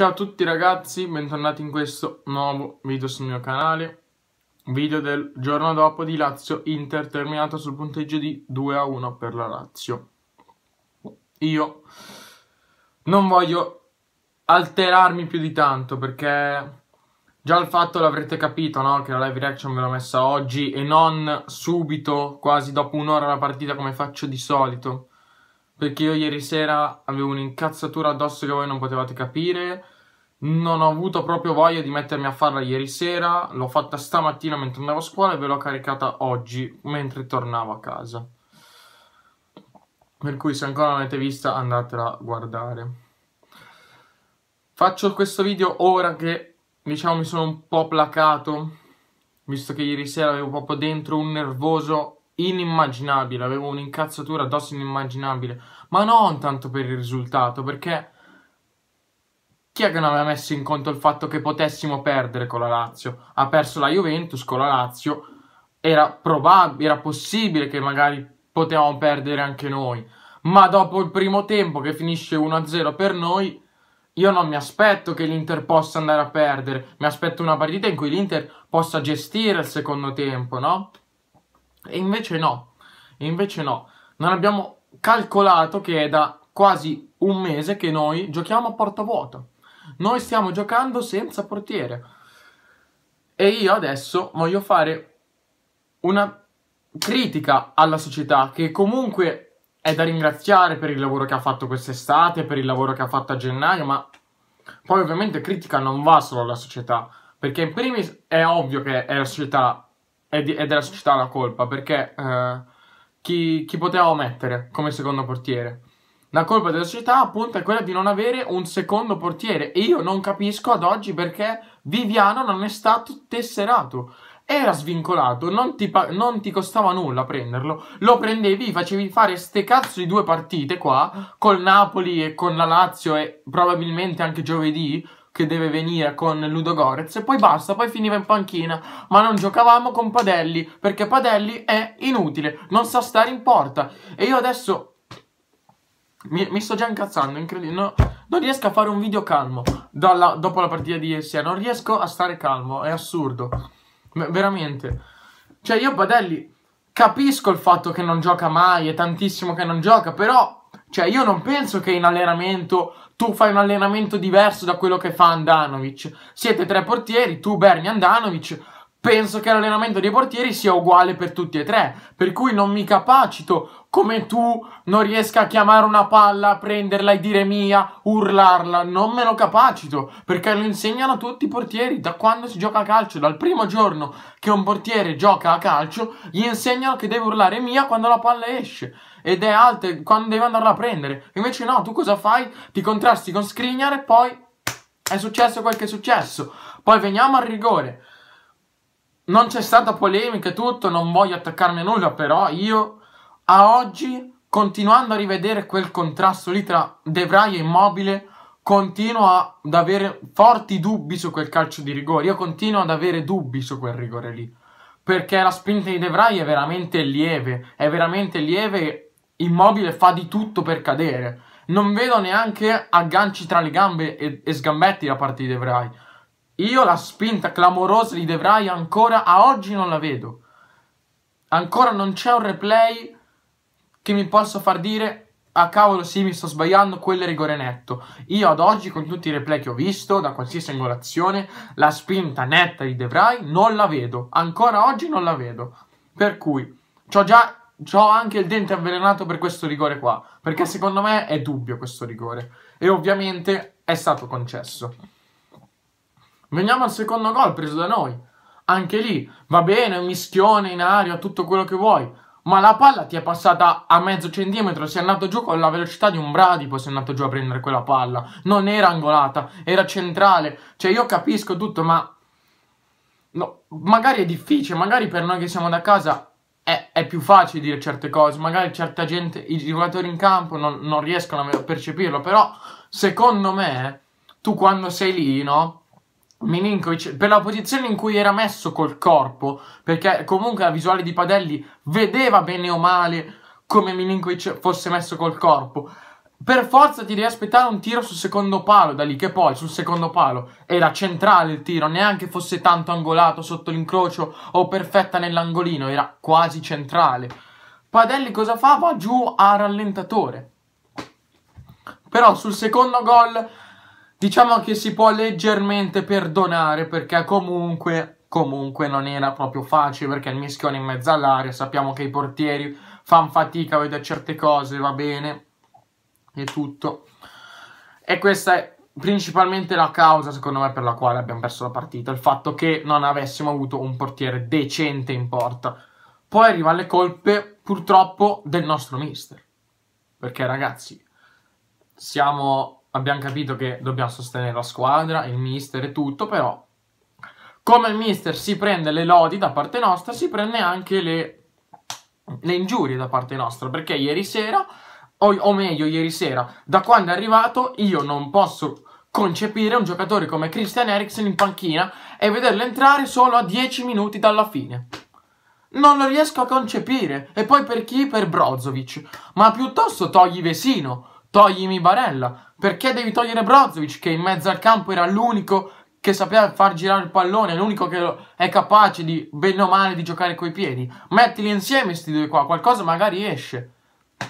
Ciao a tutti ragazzi, bentornati in questo nuovo video sul mio canale Video del giorno dopo di Lazio-Inter terminato sul punteggio di 2-1 per la Lazio Io non voglio alterarmi più di tanto perché già il fatto l'avrete capito no? che la live reaction ve l'ho messa oggi e non subito, quasi dopo un'ora la partita come faccio di solito perché io ieri sera avevo un'incazzatura addosso che voi non potevate capire. Non ho avuto proprio voglia di mettermi a farla ieri sera, l'ho fatta stamattina mentre andavo a scuola e ve l'ho caricata oggi mentre tornavo a casa. Per cui se ancora non l'avete vista andatela a guardare. Faccio questo video ora che diciamo mi sono un po' placato, visto che ieri sera avevo proprio dentro un nervoso inimmaginabile, avevo un'incazzatura addosso inimmaginabile, ma non tanto per il risultato, perché chi è che non aveva messo in conto il fatto che potessimo perdere con la Lazio? Ha perso la Juventus con la Lazio, era probabile, era possibile che magari potevamo perdere anche noi, ma dopo il primo tempo che finisce 1-0 per noi, io non mi aspetto che l'Inter possa andare a perdere, mi aspetto una partita in cui l'Inter possa gestire il secondo tempo, no? E invece no, e invece no. Non abbiamo calcolato che è da quasi un mese che noi giochiamo a porta vuota. Noi stiamo giocando senza portiere. E io adesso voglio fare una critica alla società che comunque è da ringraziare per il lavoro che ha fatto quest'estate, per il lavoro che ha fatto a gennaio, ma poi ovviamente critica non va solo alla società, perché in primis è ovvio che è la società è, di, è della società la colpa, perché eh, chi, chi poteva mettere come secondo portiere? La colpa della società, appunto, è quella di non avere un secondo portiere. E io non capisco ad oggi perché Viviano non è stato tesserato. Era svincolato, non ti, non ti costava nulla prenderlo. Lo prendevi, facevi fare ste cazzo di due partite qua, col Napoli e con la Lazio e probabilmente anche giovedì che deve venire con Ludogorez e poi basta, poi finiva in panchina, ma non giocavamo con Padelli perché Padelli è inutile, non sa stare in porta e io adesso mi, mi sto già incazzando, incredibile, no, non riesco a fare un video calmo dalla, dopo la partita di ieri non riesco a stare calmo, è assurdo, veramente, cioè io Padelli capisco il fatto che non gioca mai, è tantissimo che non gioca, però... Cioè, io non penso che in allenamento tu fai un allenamento diverso da quello che fa Andanovic. Siete tre portieri, tu Berni Andanovic. Penso che l'allenamento dei portieri sia uguale per tutti e tre, per cui non mi capacito come tu non riesca a chiamare una palla, prenderla e dire mia, urlarla, non me lo capacito, perché lo insegnano tutti i portieri da quando si gioca a calcio, dal primo giorno che un portiere gioca a calcio, gli insegnano che deve urlare mia quando la palla esce ed è alte quando devi andarla a prendere. Invece no, tu cosa fai? Ti contrasti con Skriniar e poi è successo quel che è successo. Poi veniamo al rigore. Non c'è stata polemica e tutto, non voglio attaccarmi a nulla, però io a oggi, continuando a rivedere quel contrasto lì tra De Vrij e Immobile, continuo ad avere forti dubbi su quel calcio di rigore. Io continuo ad avere dubbi su quel rigore lì. Perché la spinta di De Vrij è veramente lieve. È veramente lieve Immobile fa di tutto per cadere. Non vedo neanche agganci tra le gambe e, e sgambetti da parte di De Vrij. Io la spinta clamorosa di De Vrij ancora a oggi non la vedo. Ancora non c'è un replay che mi possa far dire a ah, cavolo sì mi sto sbagliando, quello è rigore netto. Io ad oggi con tutti i replay che ho visto, da qualsiasi angolazione, la spinta netta di De Vrij non la vedo. Ancora oggi non la vedo. Per cui, ho già ho anche il dente avvelenato per questo rigore qua, perché secondo me è dubbio questo rigore. E ovviamente è stato concesso. Veniamo al secondo gol preso da noi. Anche lì, va bene, un mischione in aria, tutto quello che vuoi, ma la palla ti è passata a mezzo centimetro, si è andato giù con la velocità di un bradipo, si è andato giù a prendere quella palla. Non era angolata, era centrale. Cioè io capisco tutto, ma... No, magari è difficile, magari per noi che siamo da casa è, è, più facile dire certe cose, magari certa gente, i giocatori in campo non, non riescono a percepirlo, però secondo me tu quando sei lì, no? Milinkovic, per la posizione in cui era messo col corpo, perché comunque la visuale di Padelli vedeva bene o male come Milinkovic fosse messo col corpo per forza ti devi aspettare un tiro sul secondo palo da lì, che poi sul secondo palo era centrale il tiro, neanche fosse tanto angolato sotto l'incrocio o perfetta nell'angolino, era quasi centrale. Padelli cosa fa? Va giù a rallentatore. Però sul secondo gol diciamo che si può leggermente perdonare perché comunque, comunque non era proprio facile perché il mischione in mezzo all'aria, sappiamo che i portieri fanno fatica a vedere certe cose, va bene e tutto. E questa è principalmente la causa, secondo me, per la quale abbiamo perso la partita. Il fatto che non avessimo avuto un portiere decente in porta. Poi arriva le colpe, purtroppo, del nostro mister. Perché, ragazzi, siamo, abbiamo capito che dobbiamo sostenere la squadra, il mister e tutto, però... Come il mister si prende le lodi da parte nostra, si prende anche le, le ingiurie da parte nostra. Perché ieri sera o, o meglio ieri sera, da quando è arrivato io non posso concepire un giocatore come Christian Eriksen in panchina e vederlo entrare solo a 10 minuti dalla fine. Non lo riesco a concepire. E poi per chi? Per Brozovic. Ma piuttosto togli Vesino, toglimi Barella. Perché devi togliere Brozovic che in mezzo al campo era l'unico che sapeva far girare il pallone, l'unico che è capace di, bene o male, di giocare coi piedi. Mettili insieme questi due qua, qualcosa magari esce.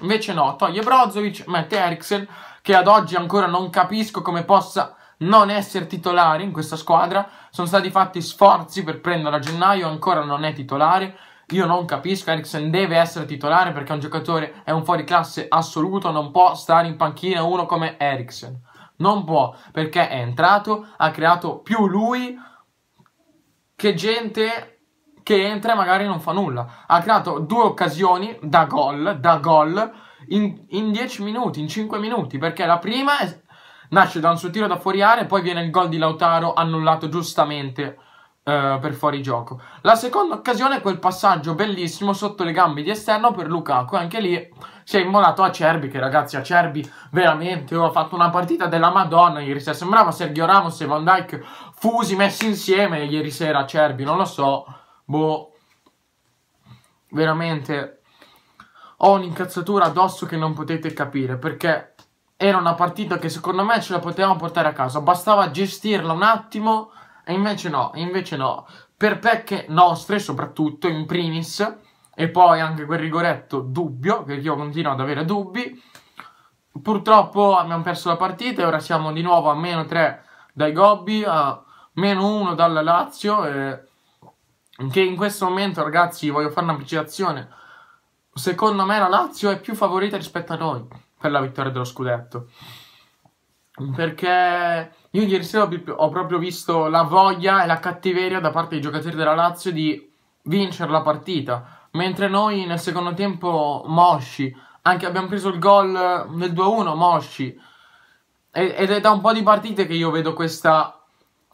Invece no, toglie Brozovic, mette Eriksen, che ad oggi ancora non capisco come possa non essere titolare in questa squadra. Sono stati fatti sforzi per prenderlo a gennaio, ancora non è titolare. Io non capisco, Eriksen deve essere titolare perché è un giocatore, è un fuori classe assoluto, non può stare in panchina uno come Eriksen. Non può, perché è entrato, ha creato più lui che gente che entra e magari non fa nulla. Ha creato due occasioni da gol, da gol, in dieci minuti, in cinque minuti, perché la prima è, nasce da un suo tiro da fuori area e poi viene il gol di Lautaro annullato giustamente eh, per fuori gioco. La seconda occasione è quel passaggio bellissimo sotto le gambe di esterno per Lukaku, anche lì si è immolato Acerbi, che ragazzi Acerbi veramente oh, ha fatto una partita della Madonna ieri sera, sembrava Sergio Ramos e Van Dyke fusi messi insieme ieri sera Acerbi, non lo so Boh, veramente ho un'incazzatura addosso che non potete capire perché era una partita che secondo me ce la potevamo portare a casa, bastava gestirla un attimo e invece no, invece no, per pecche nostre soprattutto in primis e poi anche quel rigoretto dubbio, perché io continuo ad avere dubbi. Purtroppo abbiamo perso la partita e ora siamo di nuovo a meno 3 dai Gobbi, a meno 1 dalla Lazio e che in questo momento, ragazzi, voglio fare una precisazione. Secondo me la Lazio è più favorita rispetto a noi per la vittoria dello scudetto. Perché io ieri sera ho proprio visto la voglia e la cattiveria da parte dei giocatori della Lazio di vincere la partita. Mentre noi nel secondo tempo mosci, anche abbiamo preso il gol nel 2-1 mosci. Ed è da un po' di partite che io vedo questa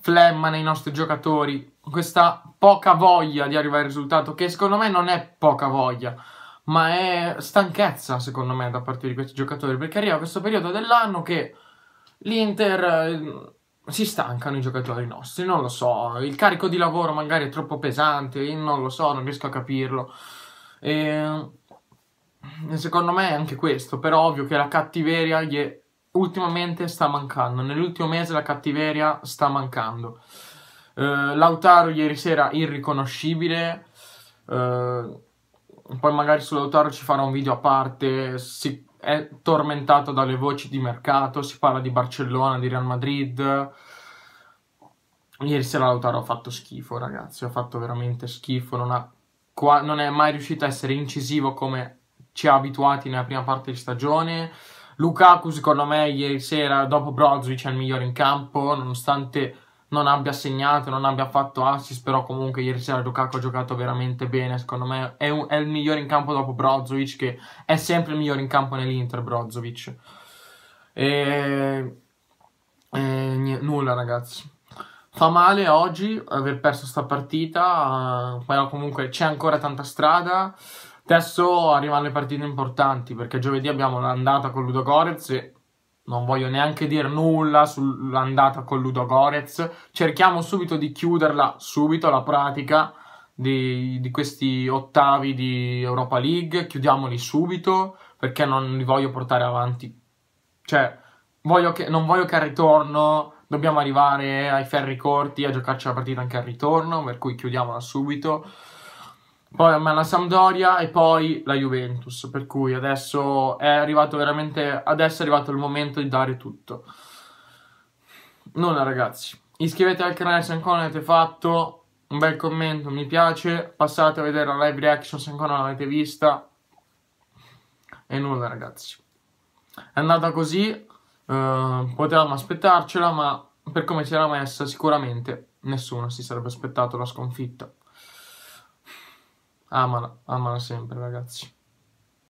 flemma nei nostri giocatori, questa poca voglia di arrivare al risultato, che secondo me non è poca voglia, ma è stanchezza, secondo me, da parte di questi giocatori, perché arriva questo periodo dell'anno che l'Inter eh, si stancano i giocatori nostri, non lo so, il carico di lavoro magari è troppo pesante, non lo so, non riesco a capirlo. E, secondo me è anche questo, però ovvio che la cattiveria gli è, ultimamente sta mancando, nell'ultimo mese la cattiveria sta mancando. Uh, Lautaro ieri sera irriconoscibile. Uh, poi magari su Lautaro ci farà un video a parte. Si è tormentato dalle voci di mercato. Si parla di Barcellona, di Real Madrid. Ieri sera Lautaro ha fatto schifo, ragazzi. Ha fatto veramente schifo. Non, ha, qua, non è mai riuscito a essere incisivo come ci ha abituati nella prima parte di stagione. Lukaku, secondo me, ieri sera dopo Brozovic è il migliore in campo, nonostante non abbia segnato, non abbia fatto assist, però comunque ieri sera Lukaku ha giocato veramente bene, secondo me è, un, è il migliore in campo dopo Brozovic, che è sempre il migliore in campo nell'Inter Brozovic. E, e nulla ragazzi. Fa male oggi aver perso sta partita, però comunque c'è ancora tanta strada. Adesso arrivano le partite importanti perché giovedì abbiamo l'andata con Ludogorez e non voglio neanche dire nulla sull'andata con Ludo Gorez. Cerchiamo subito di chiuderla, subito la pratica di, di, questi ottavi di Europa League. Chiudiamoli subito perché non li voglio portare avanti. Cioè, voglio che, non voglio che al ritorno dobbiamo arrivare ai ferri corti a giocarci la partita anche al ritorno, per cui chiudiamola subito poi la Sampdoria e poi la Juventus, per cui adesso è arrivato veramente, adesso è arrivato il momento di dare tutto. Nulla ragazzi, iscrivetevi al canale se ancora non l'avete fatto, un bel commento, mi piace, passate a vedere la live reaction se ancora non l'avete vista. E nulla ragazzi, è andata così, eh, potevamo aspettarcela ma per come si era messa sicuramente nessuno si sarebbe aspettato la sconfitta. Amala, amala sempre ragazzi.